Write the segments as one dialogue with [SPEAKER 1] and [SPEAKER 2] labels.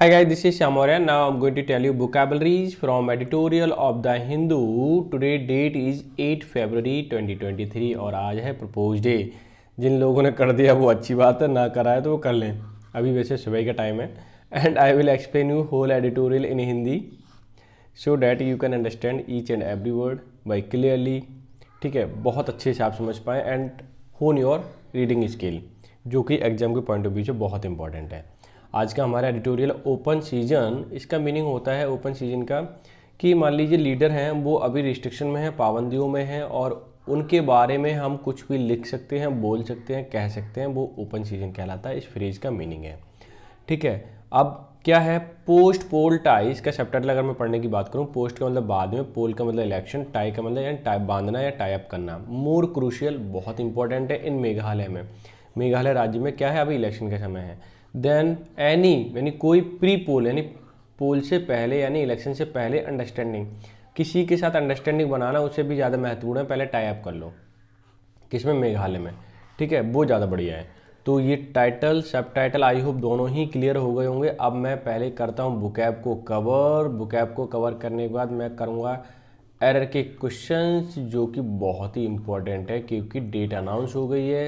[SPEAKER 1] Hi guys, this is Shamorya. Now I'm going to tell you vocabularies from editorial of the Hindu. Today date is 8 February 2023 और आज है propose day जिन लोगों ने कर दिया वो अच्छी बात है ना कराए तो वो कर लें अभी वैसे सुबह का टाइम है and I will explain you whole editorial in Hindi so that you can understand each and every word by clearly ठीक है बहुत अच्छे से आप समझ पाएँ एंड होन योर रीडिंग स्किल जो कि एग्जाम के पॉइंट ऑफ व्यू से बहुत इंपॉर्टेंट है आज का हमारा एडिटोरियल ओपन सीजन इसका मीनिंग होता है ओपन सीजन का कि मान लीजिए लीडर हैं वो अभी रिस्ट्रिक्शन में हैं पाबंदियों में हैं और उनके बारे में हम कुछ भी लिख सकते हैं बोल सकते हैं कह सकते हैं वो ओपन सीजन कहलाता है इस फ्रेज का मीनिंग है ठीक है अब क्या है पोस्ट पोल टाई इसका चैप्टर अगर मैं पढ़ने की बात करूँ पोस्ट का मतलब बाद में पोल का मतलब इलेक्शन टाई का मतलब यानी टाइप बांधना या टाई अप करना मोर क्रूशियल बहुत इंपॉर्टेंट है इन मेघालय में मेघालय राज्य में क्या है अभी इलेक्शन का समय है देन एनी यानी कोई प्री पोल यानी पोल से पहले यानी इलेक्शन से पहले अंडरस्टैंडिंग किसी के साथ अंडरस्टैंडिंग बनाना उससे भी ज़्यादा महत्वपूर्ण है पहले टाइप कर लो किस में मेघालय में ठीक है वो ज़्यादा बढ़िया है तो ये टाइटल सब टाइटल आई होप दोनों ही क्लियर हो गए होंगे अब मैं पहले करता हूँ बुकैब को कवर बुकैब को कवर करने के बाद मैं करूँगा एरर के क्वेश्चंस जो कि बहुत ही इम्पोर्टेंट है क्योंकि डेट अनाउंस हो गई है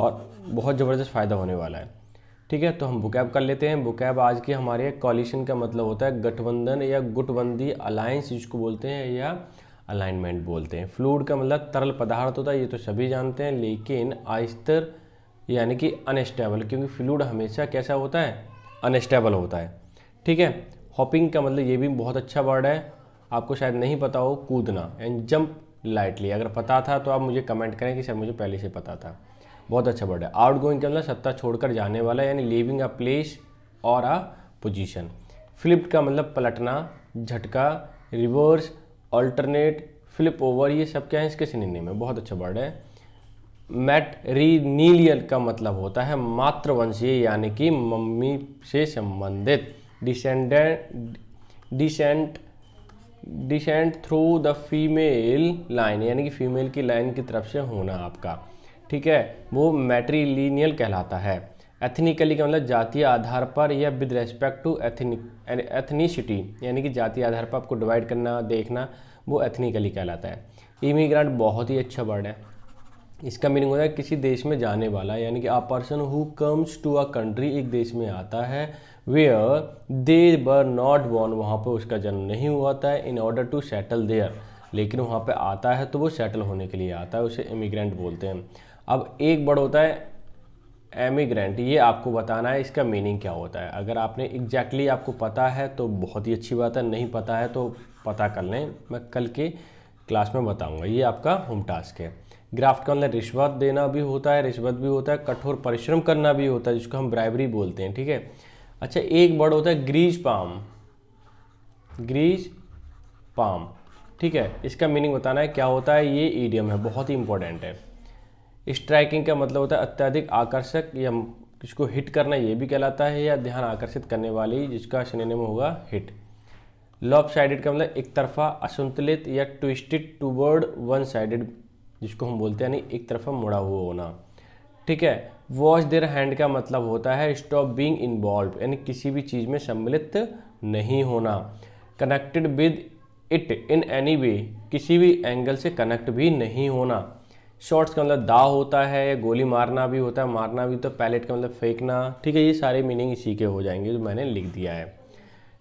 [SPEAKER 1] और बहुत ज़बरदस्त फ़ायदा होने वाला है ठीक है तो हम बुकैब कर लेते हैं बुकैब आज के हमारे कॉलिशन का मतलब होता है गठबंधन या गुटबंदी अलायंस जिसको बोलते हैं या अलाइनमेंट बोलते हैं फ्लूड का मतलब तरल पदार्थ होता है ये तो सभी जानते हैं लेकिन आस्तर यानी कि अनस्टेबल क्योंकि फ्लूड हमेशा कैसा होता है अनस्टेबल होता है ठीक है हॉपिंग का मतलब ये भी बहुत अच्छा वर्ड है आपको शायद नहीं पता हो कूदना एंड जंप लाइटली अगर पता था तो आप मुझे कमेंट करें कि सर मुझे पहले से पता था बहुत अच्छा वर्ड है आउट गोइंग का मतलब सत्ता छोड़कर जाने वाला यानी लिविंग अ प्लेस और अ पोजिशन फ्लिप्ड का मतलब पलटना झटका रिवर्स अल्टरनेट फ्लिप ओवर ये सब क्या है इसके सिनेमे में बहुत अच्छा वर्ड है मैट मैटरीनीलियल का मतलब होता है मातृवंशीय यानी कि मम्मी से संबंधित descendant descent descent through the female line यानी कि फीमेल की लाइन की तरफ से होना आपका ठीक है वो मैट्रीलिनियल कहलाता है एथनिकली का मतलब जातीय आधार पर या with respect to ethnic ethnicity यानी कि जातीय आधार पर आपको डिवाइड करना देखना वो एथनिकली कहलाता है इमिग्रांट बहुत ही अच्छा वर्ड है इसका मीनिंग होता है किसी देश में जाने वाला यानी कि a person who comes to a country एक देश में आता है वेयर दे बर नॉट बॉर्न वहाँ पर उसका जन्म नहीं हुआ था in order to settle there लेकिन वहाँ पर आता है तो वो सेटल होने के लिए आता है उसे इमिग्रेंट बोलते हैं अब एक वर्ड होता है एमिग्रेंट ये आपको बताना है इसका मीनिंग क्या होता है अगर आपने एग्जैक्टली exactly आपको पता है तो बहुत ही अच्छी बात है नहीं पता है तो पता कर लें मैं कल के क्लास में बताऊंगा ये आपका होम टास्क है ग्राफ्ट के अंदर रिश्वत देना भी होता है रिश्वत भी होता है कठोर परिश्रम करना भी होता है जिसको हम ब्राइबरी बोलते हैं ठीक है अच्छा एक वर्ड होता है ग्रीज पाम ग्रीज पाम ठीक है इसका मीनिंग बताना है क्या होता है ये ईडियम है बहुत ही इंपॉर्टेंट है स्ट्राइकिंग का मतलब होता है अत्यधिक आकर्षक या किसको हिट करना ये भी कहलाता है या ध्यान आकर्षित करने वाली जिसका सिनेम होगा हिट लॉप साइडेड का मतलब एक तरफा असंतुलित या ट्विस्टेड टूवर्ड वन साइडेड जिसको हम बोलते हैं यानी एक तरफा मुड़ा हुआ होना ठीक है वॉच देर हैंड का मतलब होता है स्टॉप बींग इन्वॉल्व यानी किसी भी चीज़ में सम्मिलित नहीं होना connected with it in any way किसी भी एंगल से कनेक्ट भी नहीं होना शॉट्स का मतलब दा होता है या गोली मारना भी होता है मारना भी तो पैलेट का मतलब फेंकना ठीक है ये सारे मीनिंग इसी के हो जाएंगे जो मैंने लिख दिया है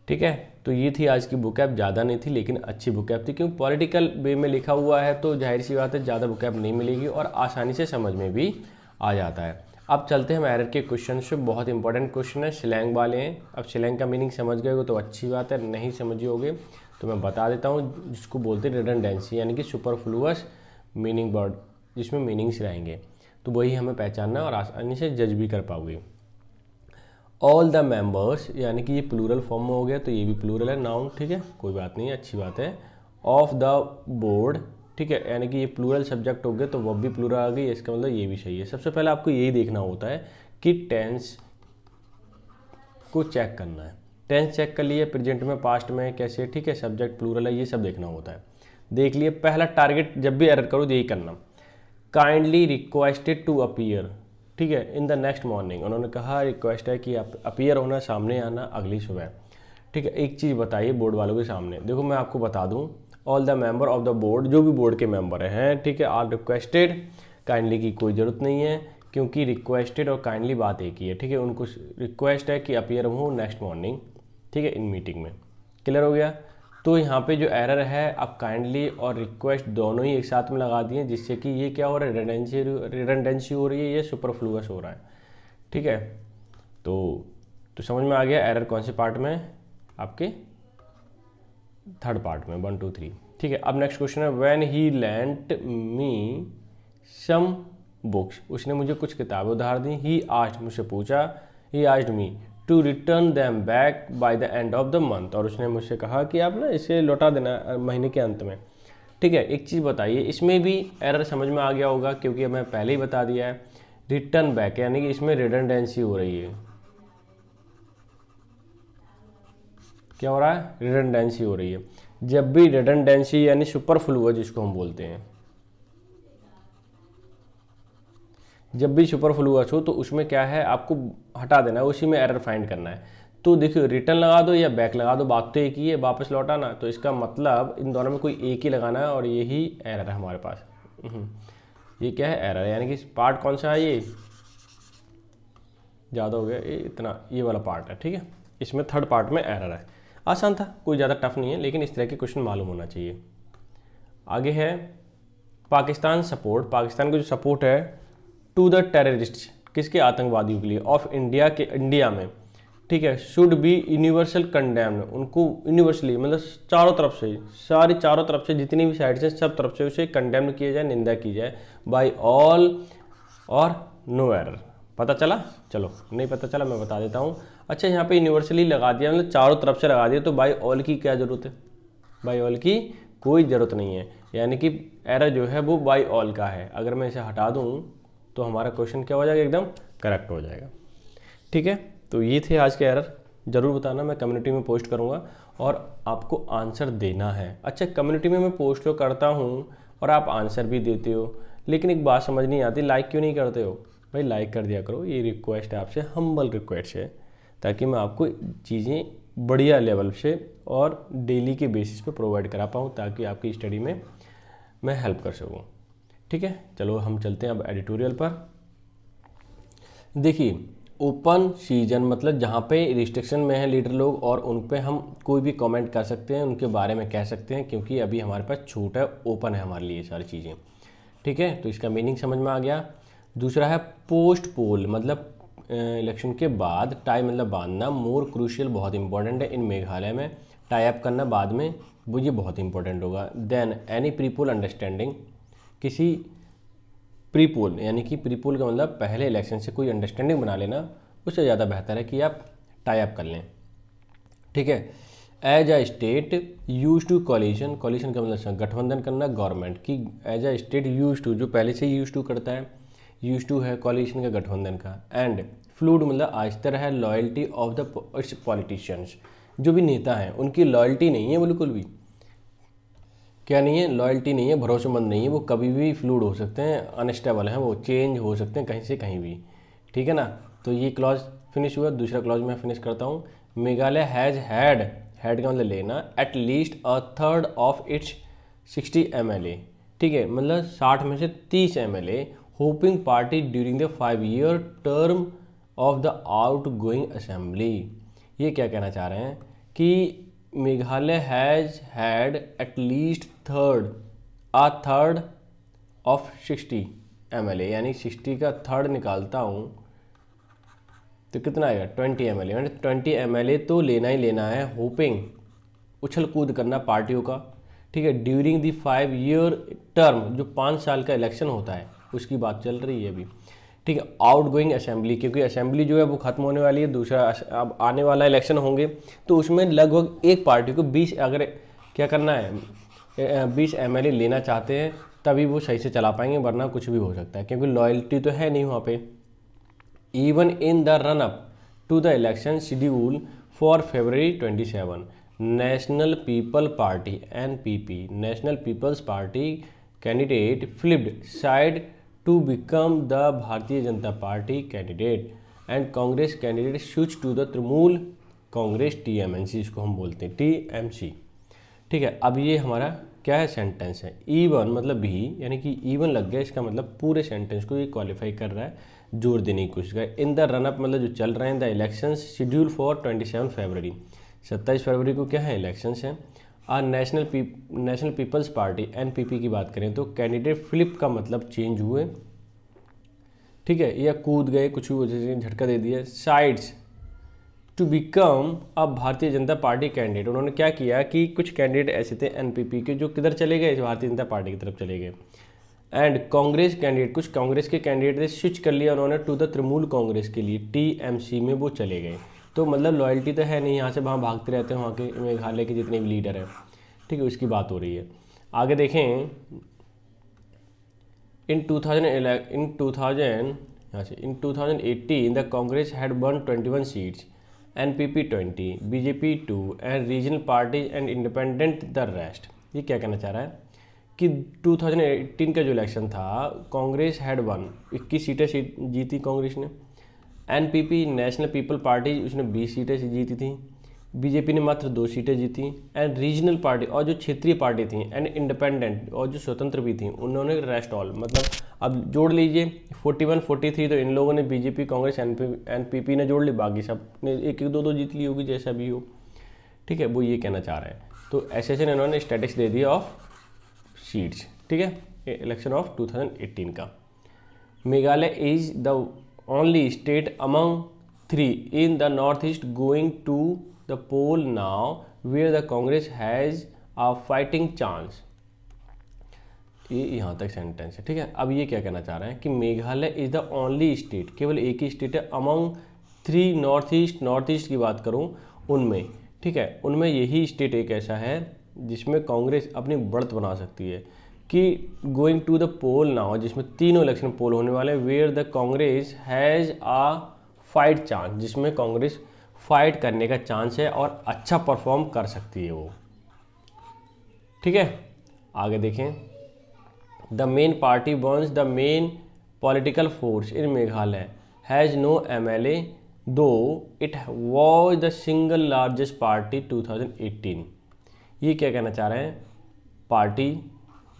[SPEAKER 1] ठीक है तो ये थी आज की बुकैप ज़्यादा नहीं थी लेकिन अच्छी बुकैप थी क्योंकि पॉलिटिकल वे में लिखा हुआ है तो जाहिर सी बात है ज़्यादा बुकैप नहीं मिलेगी और आसानी से समझ में भी आ जाता है अब चलते हैं मैरिट के क्वेश्चन से बहुत इंपॉर्टेंट क्वेश्चन है शिलैंग वाले हैं अब शिलैंग का मीनिंग समझ गए हो तो अच्छी बात है नहीं समझी होगी तो मैं बता देता हूँ जिसको बोलते हैं रिडनडेंसी यानी कि सुपरफ्लूस मीनिंग वर्ड जिसमें मीनिंग्स रहेंगे तो वही हमें पहचानना और आसानी से जज भी कर पाओगे ऑल द मेम्बर्स यानी कि ये प्लूरल फॉर्म में हो गया तो ये भी प्लूरल है नाउन ठीक है कोई बात नहीं अच्छी बात है ऑफ द बोर्ड ठीक है यानी कि ये प्लूरल सब्जेक्ट हो गया तो वह भी प्लूरल आ गई इसका मतलब ये भी सही है सबसे पहले आपको यही देखना होता है कि टेंस को चेक करना है टेंस चेक कर लिए प्रेजेंट में पास्ट में कैसे ठीक है सब्जेक्ट प्लूरल है ये सब देखना होता है देख लिए पहला टारगेट जब भी एरर करो यही करना काइंडली रिक्वेस्टेड टू अपीयर ठीक है इन द नेक्स्ट मॉर्निंग उन्होंने कहा रिक्वेस्ट है कि आप अपीयर होना सामने आना अगली सुबह ठीक है एक चीज़ बताइए बोर्ड वालों के सामने देखो मैं आपको बता दूँ all the member of the board जो भी बोर्ड के मेंबर हैं ठीक है आर रिक्वेस्टेड काइंडली की कोई ज़रूरत नहीं है क्योंकि रिक्वेस्टेड और काइंडली बात एक ही है ठीक है उनको रिक्वेस्ट है कि अपियर हूँ नेक्स्ट मॉर्निंग ठीक है इन मीटिंग में क्लियर हो गया तो यहाँ पे जो एरर है आप काइंडली और रिक्वेस्ट दोनों ही एक साथ में लगा दिए जिससे कि ये क्या हो रहा है रिडेंसी रिडेंडेंसी हो रही है ये सुपरफ्लूस हो रहा है ठीक है तो तो समझ में आ गया एरर कौन से पार्ट में आपके थर्ड पार्ट में वन टू थ्री ठीक है अब नेक्स्ट क्वेश्चन है when he lent me some books उसने मुझे कुछ किताबें उधार दी ही आस्ट मुझसे पूछा he asked me to return them back by the end of the month और उसने मुझसे कहा कि आप ना इसे लौटा देना महीने के अंत में ठीक है एक चीज़ बताइए इसमें भी एरर समझ में आ गया होगा क्योंकि मैं पहले ही बता दिया है रिटर्न बैक यानी कि इसमें रिडंडेंसी हो रही है क्या हो रहा है रिडंडेंसी हो रही है जब भी रिडंडेंसी यानी सुपर सुपरफ्लूअर जिसको हम बोलते हैं जब भी सुपर फ्लूअस हो तो उसमें क्या है आपको हटा देना है उसी में एरर फाइंड करना है तो देखिए रिटर्न लगा दो या बैक लगा दो बात तो एक ही है वापस लौटाना तो इसका मतलब इन दोनों में कोई एक ही लगाना है और यही एरर है हमारे पास हम्म। ये क्या है एरर यानी कि पार्ट कौन सा है ये ज़्यादा हो गया ये इतना ये वाला पार्ट है ठीक है इसमें थर्ड पार्ट में एरर है आसान था कोई ज़्यादा टफ नहीं है लेकिन इस तरह के क्वेश्चन मालूम होना चाहिए आगे है पाकिस्तान सपोर्ट पाकिस्तान का जो सपोर्ट है टू द टेररिस्ट किसके आतंकवादियों के लिए ऑफ इंडिया के इंडिया में ठीक है शुड बी यूनिवर्सल कंडेम्ड उनको यूनिवर्सली मतलब चारों तरफ से सारी चारों तरफ से जितनी भी साइड्स हैं सब तरफ से उसे कंडेम किया जाए निंदा की जाए बाय ऑल और नो एरर पता चला चलो नहीं पता चला मैं बता देता हूँ अच्छा यहाँ पे यूनिवर्सली लगा दिया मतलब चारों तरफ से लगा दिया तो बाई ऑल की क्या ज़रूरत है बाई ऑल की कोई ज़रूरत नहीं है यानी कि एरर जो है वो बाई ऑल का है अगर मैं इसे हटा दूँ तो हमारा क्वेश्चन क्या हो जाएगा एकदम करेक्ट हो जाएगा ठीक है तो ये थे आज के एरर ज़रूर बताना मैं कम्युनिटी में पोस्ट करूँगा और आपको आंसर देना है अच्छा कम्युनिटी में मैं पोस्ट तो करता हूँ और आप आंसर भी देते हो लेकिन एक बात समझ नहीं आती लाइक क्यों नहीं करते हो भाई लाइक कर दिया करो ये रिक्वेस्ट है आपसे हम्बल रिक्वेस्ट है ताकि मैं आपको चीज़ें बढ़िया लेवल से और डेली के बेसिस पे प्रोवाइड करा पाऊँ ताकि आपकी स्टडी में मैं हेल्प कर सकूँ ठीक है चलो हम चलते हैं अब एडिटोरियल पर देखिए ओपन सीजन मतलब जहाँ पे रिस्ट्रिक्शन में है लीडर लोग और उन पर हम कोई भी कमेंट कर सकते हैं उनके बारे में कह सकते हैं क्योंकि अभी हमारे पास छूट है ओपन है हमारे लिए सारी चीज़ें ठीक है तो इसका मीनिंग समझ में आ गया दूसरा है पोस्ट पोल मतलब इलेक्शन के बाद टाई मतलब बांधना मोर क्रूशियल बहुत इंपॉर्टेंट है इन मेघालय में टाई अप करना बाद में वो ये बहुत इंपॉर्टेंट होगा देन एनी पीपुल अंडरस्टैंडिंग किसी प्रीपोल यानी कि प्रीपोल का मतलब पहले इलेक्शन से कोई अंडरस्टैंडिंग बना लेना उससे ज़्यादा बेहतर है कि आप टाइप कर लें ठीक है as a state use to coalition coalition का मतलब गठबंधन करना गवर्नमेंट की as a state use to जो पहले से यूज टू करता है यूज टू है कॉलिशन का गठबंधन का एंड फ्लूड मतलब तरह है loyalty of the its politicians जो भी नेता हैं उनकी लॉयल्टी नहीं है बिल्कुल भी क्या नहीं है लॉयल्टी नहीं है भरोसेमंद नहीं है वो कभी भी फ्लूड हो सकते हैं अनस्टेबल हैं वो चेंज हो सकते हैं कहीं से कहीं भी ठीक है ना तो ये क्लॉज फिनिश हुआ दूसरा क्लॉज मैं फिनिश करता हूँ मेघालय हैज़ हैड हैड का मतलब लेना at least a third of its sixty M ठीक है मतलब साठ में से तीस M L A hopping party during the five year term of the out going assembly ये क्या कहना चाह रहे हैं कि Meghalaya has had at least third third third of sixty M L यानी सिक्सटी का थर्ड निकालता हूँ तो कितना आएगा ट्वेंटी एम एल यानी ट्वेंटी एम तो लेना ही लेना है होपिंग उछल कूद करना पार्टियों का ठीक है during the five year term जो पाँच साल का इलेक्शन होता है उसकी बात चल रही है अभी ठीक है आउट गोइंग असेंबली क्योंकि असेंबली जो है वो ख़त्म होने वाली है दूसरा अब आने वाला इलेक्शन होंगे तो उसमें लगभग एक पार्टी को बीस अगर क्या करना है बीस एम लेना चाहते हैं तभी वो सही से चला पाएंगे वरना कुछ भी हो सकता है क्योंकि लॉयल्टी तो है नहीं वहाँ पे even in the run up to the election schedule for February twenty seven National People Party P National People's Party candidate flipped side to become the Bharatiya Janata Party candidate and Congress candidate switch to the Trinamool Congress TMNC इसको हम बोलते हैं TMC ठीक है अब ये हमारा क्या है सेंटेंस है ईवन e मतलब भी यानी कि ईवन e लग गया इसका मतलब पूरे सेंटेंस को ये क्वालिफाई कर रहा है जोर देने की कोशिश कर इन द रनअप मतलब जो चल रहे हैं द इलेक्शंस शेड्यूल फॉर 27 फरवरी 27 फरवरी को क्या है इलेक्शंस हैं आज National P National People's Party NPP की बात करें तो कैंडिडेट फ्लिप का मतलब चेंज हुए ठीक है या कूद गए कुछ भी वजह से झटका दे दिया साइड्स टू बिकम अब भारतीय जनता पार्टी कैंडिडेट उन्होंने क्या किया कि कुछ कैंडिडेट ऐसे थे एनपीपी के जो किधर चले गए भारतीय जनता पार्टी की तरफ चले गए एंड कांग्रेस कैंडिडेट कुछ कांग्रेस के कैंडिडेट स्विच कर लिया उन्होंने टू द तृणमूल कांग्रेस के लिए सी में वो चले गए तो मतलब लॉयल्टी तो है नहीं यहाँ से वहाँ भागते रहते हैं वहाँ के मेघालय के जितने भी लीडर हैं ठीक है उसकी बात हो रही है आगे देखें in two thousand in two thousand यहाँ से in two thousand eighteen the Congress had one twenty one seats N P P twenty BJP two and regional parties and independent the rest ये क्या कहना चाह रहा है कि 2018 का जो इलेक्शन था कांग्रेस हैड वन इक्कीस सीटें जीती कांग्रेस ने एनपीपी नेशनल पीपल पार्टी उसने बीस सीटें जीती थी बीजेपी ने मात्र दो सीटें जीती एंड रीजनल पार्टी और जो क्षेत्रीय पार्टी थी एंड इंडिपेंडेंट और जो स्वतंत्र भी थी उन्होंने रेस्ट ऑल मतलब अब जोड़ लीजिए 41, 43 तो इन लोगों ने बीजेपी कांग्रेस एनपीपी ने जोड़ ली बाकी सब ने एक एक दो दो जीत ली होगी जैसा भी हो ठीक है वो ये कहना चाह रहे हैं तो ऐसे ऐसे इन्होंने स्टेटस दे दिया ऑफ सीट्स ठीक है इलेक्शन ऑफ टू का Meghalaya is the state among three in the north east going to the poll now where the Congress has a fighting chance ये यहाँ तक सेंटेंस है ठीक है अब ये क्या कहना चाह रहे हैं कि Meghalaya is the only state केवल एक ही स्टेट है among three north east north east की बात करूँ उनमें ठीक है उनमें यही स्टेट एक ऐसा है जिसमें कांग्रेस अपनी बढ़त बना सकती है कि गोइंग टू द पोल ना हो जिसमें तीनों इलेक्शन पोल होने वाले हैं where the Congress has a fight chance जिसमें कांग्रेस फाइट करने का चांस है और अच्छा परफॉर्म कर सकती है वो ठीक है आगे देखें the main party burns the main political force in Meghalaya has no M L A though it was the single largest party 2018 ये क्या कहना चाह रहे हैं पार्टी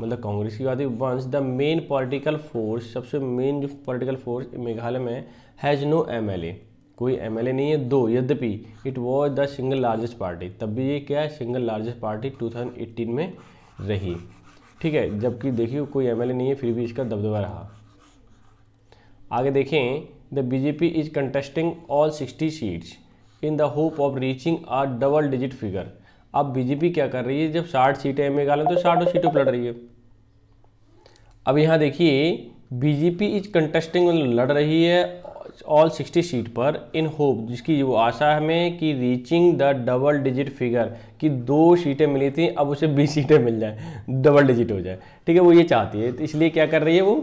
[SPEAKER 1] मतलब कांग्रेस की कांग्रेसवादी once the main political force सबसे मेन जो पॉलिटिकल फोर्स मेघालय में हैज़ नो एमएलए कोई एमएलए नहीं है दो यद्यपि it was the single largest party तब भी ये क्या है सिंगल लार्जेस्ट पार्टी 2018 में रही ठीक है जबकि देखिए कोई एमएलए नहीं है फिर भी इसका दबदबा रहा आगे देखें the BJP is contesting all sixty seats in the hope of reaching a double digit figure अब बीजेपी क्या कर रही है जब साठ सीटें एम निकालें तो साठों सीटों पर लड़ रही है अब यहाँ देखिए बीजेपी इज कंटेस्टिंग लड़ रही है ऑल 60 सीट पर इन होप जिसकी वो आशा हमें कि reaching the double digit figure कि दो सीटें मिली थी अब उसे बीस सीटें मिल जाए डबल डिजिट हो जाए ठीक है वो ये चाहती है तो इसलिए क्या कर रही है वो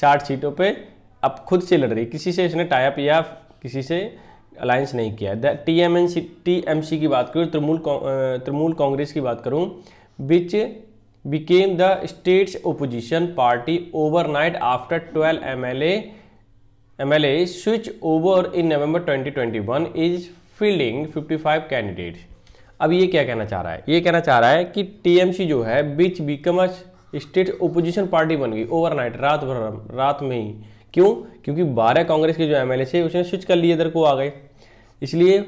[SPEAKER 1] साठ सीटों पे अब खुद से लड़ रही है किसी से इसने टाइप या किसी से अलायंस नहीं किया है T M N T M C की बात करूँ तृणमूल तृणमूल कांग्रेस की बात करूँ which became the state's opposition party over night after twelve M L A M L A switch over in November 2021 is fielding 55 candidates अब ये क्या कहना चाह रहा है ये कहना चाह रहा है कि टीएमसी जो है which become state opposition party बन गई ओवरनाइट रात भर रात में ही क्यों क्योंकि बारह कांग्रेस के जो एमएलए थे उसने स्विच कर लिए इधर को आ गए इसलिए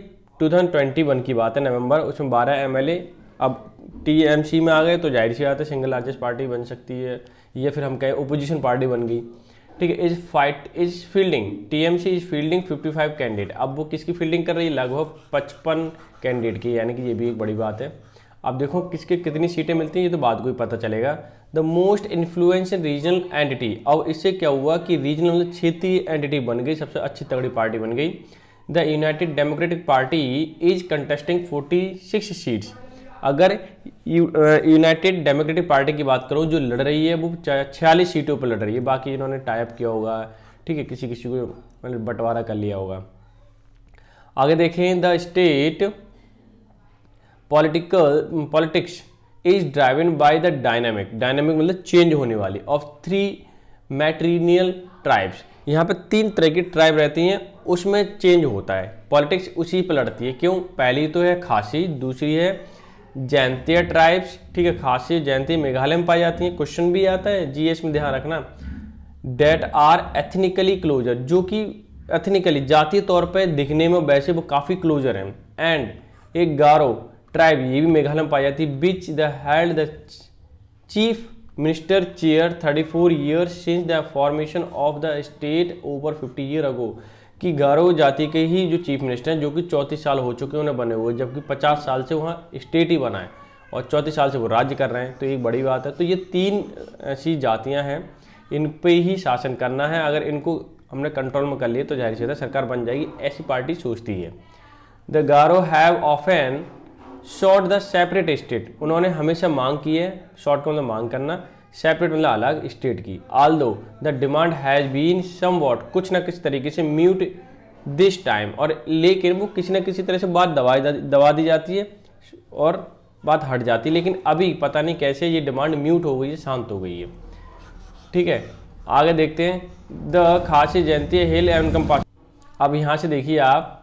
[SPEAKER 1] 2021 की बात है नवंबर उसमें 12 एमएलए अब टीएमसी में आ गए तो जाहिर सी बात है सिंगल लार्जेस्ट पार्टी बन सकती है या फिर हम कहें ओपोजिशन पार्टी बन गई ठीक है is fight is fielding TMC is fielding 55 candidate अब वो किसकी फील्डिंग कर रही है लगभग पचपन कैंडिडेट की यानी कि ये भी एक बड़ी बात है अब देखो किसके कितनी सीटें मिलती हैं ये तो बाद को ही पता चलेगा the most influential regional entity अब इससे क्या हुआ कि रीजनल क्षेत्रीय एंटिटी बन गई सबसे अच्छी तगड़ी पार्टी बन गई the United Democratic Party is contesting 46 seats अगर यूनाइटेड डेमोक्रेटिक पार्टी की बात करूँ जो लड़ रही है वो छियालीस सीटों पर लड़ रही है बाकी इन्होंने टाइप किया होगा ठीक है किसी किसी को मतलब बंटवारा कर लिया होगा आगे देखें the state political politics is driving by the dynamic dynamic मतलब चेंज होने वाली ऑफ थ्री मैट्रीनियल ट्राइब्स यहाँ पे तीन तरह की ट्राइब रहती हैं उसमें चेंज होता है पॉलिटिक्स उसी पर लड़ती है क्यों पहली तो है खासी दूसरी है जैंतीय ट्राइब्स ठीक है खासी जैंती मेघालय में पाई जाती हैं क्वेश्चन भी आता है जीएस में ध्यान रखना डेट आर एथनिकली क्लोजर जो कि एथनिकली जातीय तौर पर दिखने में वैसे वो काफ़ी क्लोजर हैं एंड एक गारो ट्राइब ये भी मेघालय में पाई जाती है which the held the chief minister chair 34 four year since the formation of the state over 50 year ago कि गारो जाति के ही जो चीफ मिनिस्टर हैं जो कि चौंतीस साल हो चुके उन्हें बने हुए जबकि पचास साल से वहाँ स्टेट ही बनाए और चौंतीस साल से वो राज्य कर रहे हैं तो एक बड़ी बात है तो ये तीन ऐसी जातियाँ हैं इन पर ही शासन करना है अगर इनको हमने कंट्रोल में कर लिए तो जाहिर सीधा सरकार बन जाएगी ऐसी पार्टी सोचती है the Garo have often sought the separate state उन्होंने हमेशा मांग की है शॉर्ट का मतलब मांग करना सेपरेट मतलब अलग स्टेट की although the demand has been somewhat कुछ ना किसी तरीके से म्यूट दिस टाइम और लेकिन वो किसी ना किसी तरह से बात दबा दबा दी जाती है और बात हट जाती है लेकिन अभी पता नहीं कैसे ये डिमांड म्यूट हो गई है शांत हो गई है ठीक है आगे देखते हैं द खासी जयंती हिल एंड कंपास अब यहाँ से देखिए आप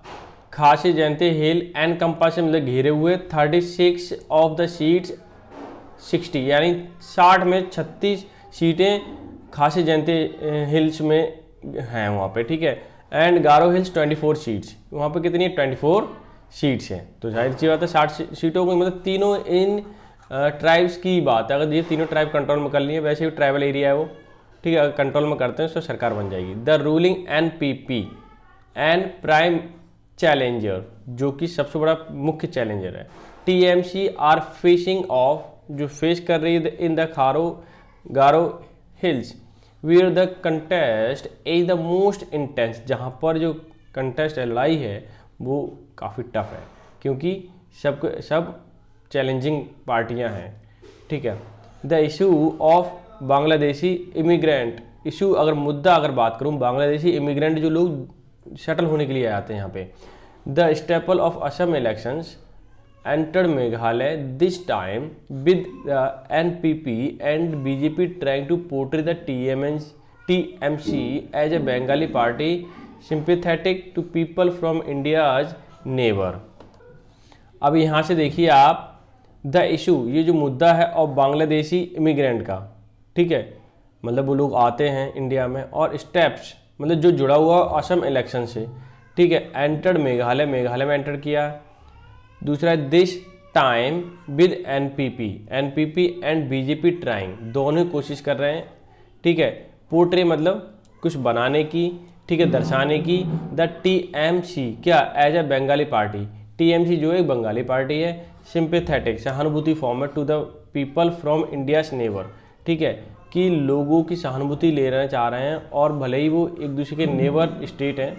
[SPEAKER 1] खासी जयंती हिल एंड कंपास से मतलब घेरे हुए thirty six of the seats sixty यानी साठ में छत्तीस सीटें खासी जयंती हिल्स में हैं वहाँ पे ठीक है एंड गारो हिल्स 24 सीट्स वहाँ पे कितनी है 24 सीट्स हैं तो जाहिर सी बात है 60 सीटों को मतलब तीनों इन ट्राइब्स की बात है अगर ये तीनों ट्राइब कंट्रोल में कर लिए वैसे ही ट्राइबल एरिया है वो ठीक है अगर कंट्रोल में करते हैं तो सरकार बन जाएगी the ruling N P P and prime challenger जो कि सबसे बड़ा मुख्य चैलेंजर है T M C are facing off जो फेस कर रही है इन द खारो Garo Hills where the contest is the most intense जहाँ पर जो कंटेस्ट लड़ाई है वो काफ़ी टफ है क्योंकि सब सब चैलेंजिंग पार्टियाँ हैं ठीक है the issue of Bangladeshi immigrant issue अगर मुद्दा अगर बात करूँ बांग्लादेशी इमिग्रेंट जो लोग शटल होने के लिए आते हैं यहाँ पे the staple of Assam elections entered Meghalaya this time with the NPP and BJP trying to portray the TMNs, TMC as a Bengali party sympathetic to people from India's neighbor. अब यहाँ से देखिए आप द इशू ये जो मुद्दा है और बांग्लादेशी इमिग्रेंट का ठीक है मतलब वो लोग आते हैं इंडिया में और स्टेप्स मतलब जो जुड़ा हुआ असम इलेक्शन से ठीक है एंटर्ड मेघालय मेघालय में एंटर किया है दूसरा है this time with NPP NPP and BJP trying दोनों ही कोशिश कर रहे हैं ठीक है पोर्ट्री मतलब कुछ बनाने की ठीक है दर्शाने की द टीएमसी क्या as a Bengali party TMC जो एक बंगाली पार्टी है सिंपेथेटिक सहानुभूति format to the people from India's neighbour ठीक है कि लोगों की सहानुभूति लेना चाह रहे हैं और भले ही वो एक दूसरे के नेबर स्टेट हैं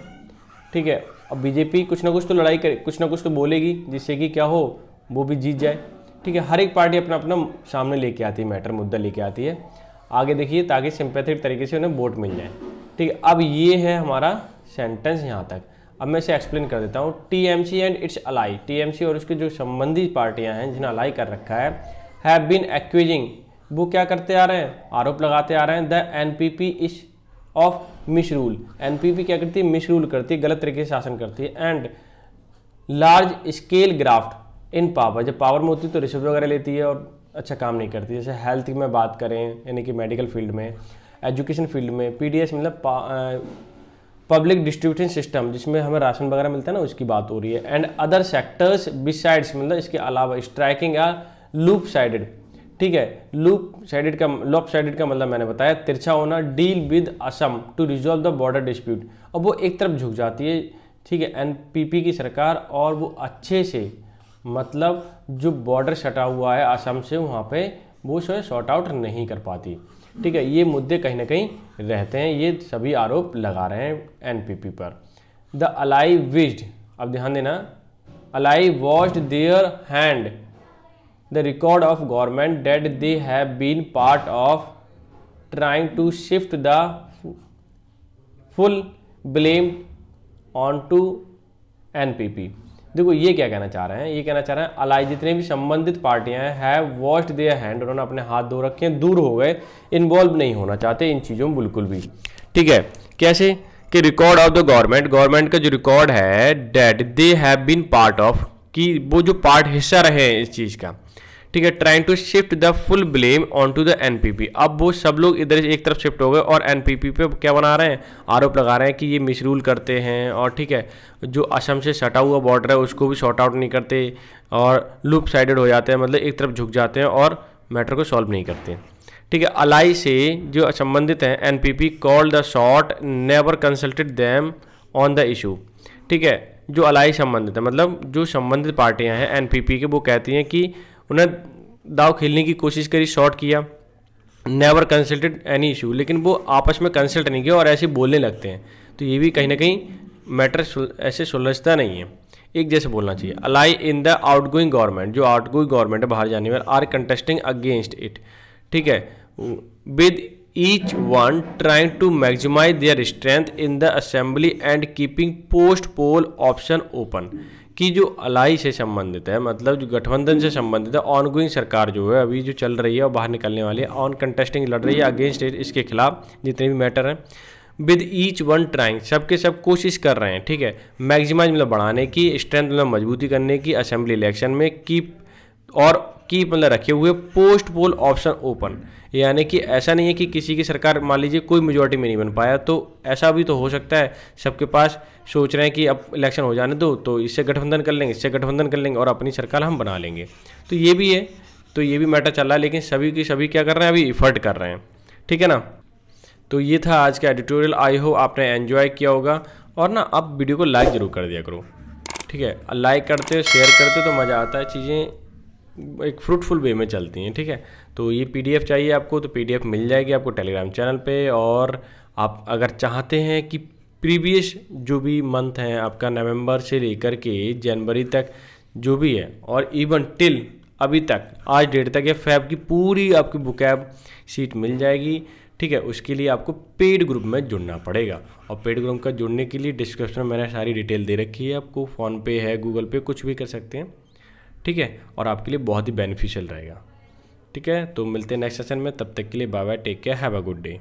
[SPEAKER 1] ठीक है अब बीजेपी कुछ ना कुछ तो लड़ाई करे कुछ ना कुछ तो बोलेगी जिससे कि क्या हो वो भी जीत जाए ठीक है हर एक पार्टी अपना अपना सामने लेके आती है मैटर मुद्दा लेके आती है आगे देखिए ताकि सिंपैथिक तरीके से उन्हें वोट मिल जाए ठीक है अब ये है हमारा सेंटेंस यहाँ तक अब मैं इसे एक्सप्लेन कर देता हूँ T M C and its ally T M C और उसके जो संबंधित पार्टियाँ हैं जिन्हें अलाई कर रखा है हैव बीन एक्विजिंग वो क्या करते आ रहे हैं आरोप लगाते आ रहे हैं the N P P is of misrule NPP क्या करती है मिसरूल करती है गलत तरीके से शासन करती है and large scale graft in power जब पावर में होती है तो रिश्वत वगैरह लेती है और अच्छा काम नहीं करती जैसे हेल्थ में बात करें यानी कि मेडिकल फील्ड में एजुकेशन फील्ड में पीडीएस मतलब पब्लिक डिस्ट्रीब्यूशन सिस्टम जिसमें हमें राशन वगैरह मिलता है ना उसकी बात हो रही है एंड अदर सेक्टर्स बिसाइड्स मतलब इसके अलावा स्ट्राइकिंग या लूप साइडेड ठीक है लूप साइडेड का लॉप साइडेड का मतलब मैंने बताया तिरछा होना deal with Assam to resolve the border dispute अब वो एक तरफ झुक जाती है ठीक है एनपीपी की सरकार और वो अच्छे से मतलब जो बॉर्डर सटा हुआ है असम से वहाँ पे वो जो है शॉर्ट आउट नहीं कर पाती ठीक है ये मुद्दे कहीं ना कहीं रहते हैं ये सभी आरोप लगा रहे हैं एनपीपी पर द अलाई विस्ड अब ध्यान देना ally washed their hand the record of government that they have been part of trying to shift the full blame P P देखो ये क्या कहना चाह रहे हैं ये कहना चाह रहे हैं अलाई जितने भी संबंधित पार्टियां हैं वॉश्ड देयर हैंड उन्होंने अपने हाथ धो रखे हैं दूर हो गए इन्वॉल्व नहीं होना चाहते इन चीज़ों में बिल्कुल भी ठीक है कैसे कि record of the government government का जो रिकॉर्ड है that they have been part of कि वो जो पार्ट हिस्सा रहे हैं इस चीज़ का ठीक है trying to shift the full blame on to the N अब वो सब लोग इधर एक तरफ शिफ्ट हो गए और एन पे क्या बना रहे हैं आरोप लगा रहे हैं कि ये मिसरूल करते हैं और ठीक है जो असम से सटा हुआ बॉर्डर है उसको भी शॉर्ट आउट नहीं करते और लूप साइडेड हो जाते हैं मतलब एक तरफ झुक जाते हैं और मैटर को सॉल्व नहीं करते ठीक है अलाई से जो संबंधित हैं N P P call the short never consulted them on the issue ठीक है जो अलाई संबंधित है मतलब जो संबंधित पार्टियां हैं एनपीपी के वो कहती हैं कि उन्हें दाव खेलने की कोशिश करी शॉर्ट किया नेवर कंसल्टेड एनी इशू लेकिन वो आपस में कंसल्ट नहीं किया और ऐसे बोलने लगते हैं तो ये भी कहीं ना कहीं मैटर ऐसे सुलझता नहीं है एक जैसे बोलना चाहिए ally in the out outgoing government जो आउट गोइंग गवर्नमेंट है बाहर जाने वाले आर कंटेस्टिंग अगेंस्ट इट ठीक है with each one trying to maximize their strength in the assembly and keeping post poll option open कि जो अलाई से संबंधित है मतलब जो गठबंधन से संबंधित है ऑन गोइंग सरकार जो है अभी जो चल रही है और बाहर निकलने वाली है ऑन कंटेस्टिंग लड़ रही है अगेंस्ट इसके खिलाफ जितने भी मैटर हैं विद ईच वन ट्राइंग सबके सब कोशिश कर रहे हैं ठीक है मैक्सिमाइज मतलब बढ़ाने की स्ट्रेंथ मतलब मजबूती करने की असेंबली इलेक्शन में कीप और कीप मतलब रखे हुए पोस्ट पोल ऑप्शन ओपन यानी कि ऐसा नहीं है कि किसी की सरकार मान लीजिए कोई मेजोरिटी में नहीं बन पाया तो ऐसा भी तो हो सकता है सबके पास सोच रहे हैं कि अब इलेक्शन हो जाने दो तो इससे गठबंधन कर लेंगे इससे गठबंधन कर लेंगे और अपनी सरकार हम बना लेंगे तो ये भी है तो ये भी मैटर चल रहा है लेकिन सभी की सभी क्या कर रहे हैं अभी इफर्ट कर रहे हैं ठीक है ना तो ये था आज का एडिटोरियल आई होप आपने एन्जॉय किया होगा और ना आप वीडियो को लाइक ज़रूर कर दिया करो ठीक है लाइक करते हो शेयर करते हो तो मज़ा आता है चीज़ें एक फ्रूटफुल वे में चलती हैं ठीक है तो ये पीडीएफ चाहिए आपको तो पीडीएफ मिल जाएगी आपको टेलीग्राम चैनल पे और आप अगर चाहते हैं कि प्रीवियस जो भी मंथ है आपका नवंबर से लेकर के जनवरी तक जो भी है और इवन टिल अभी तक आज डेट तक ये फैब की पूरी आपकी बुकैब सीट मिल जाएगी ठीक है उसके लिए आपको पेड ग्रुप में जुड़ना पड़ेगा और पेड ग्रुप का जुड़ने के लिए डिस्क्रिप्शन में मैंने सारी डिटेल दे रखी है आपको फ़ोनपे है गूगल पे कुछ भी कर सकते हैं ठीक है और आपके लिए बहुत ही बेनिफिशियल रहेगा ठीक है तो मिलते हैं नेक्स्ट सेशन में तब तक के लिए bye bye take care have a good day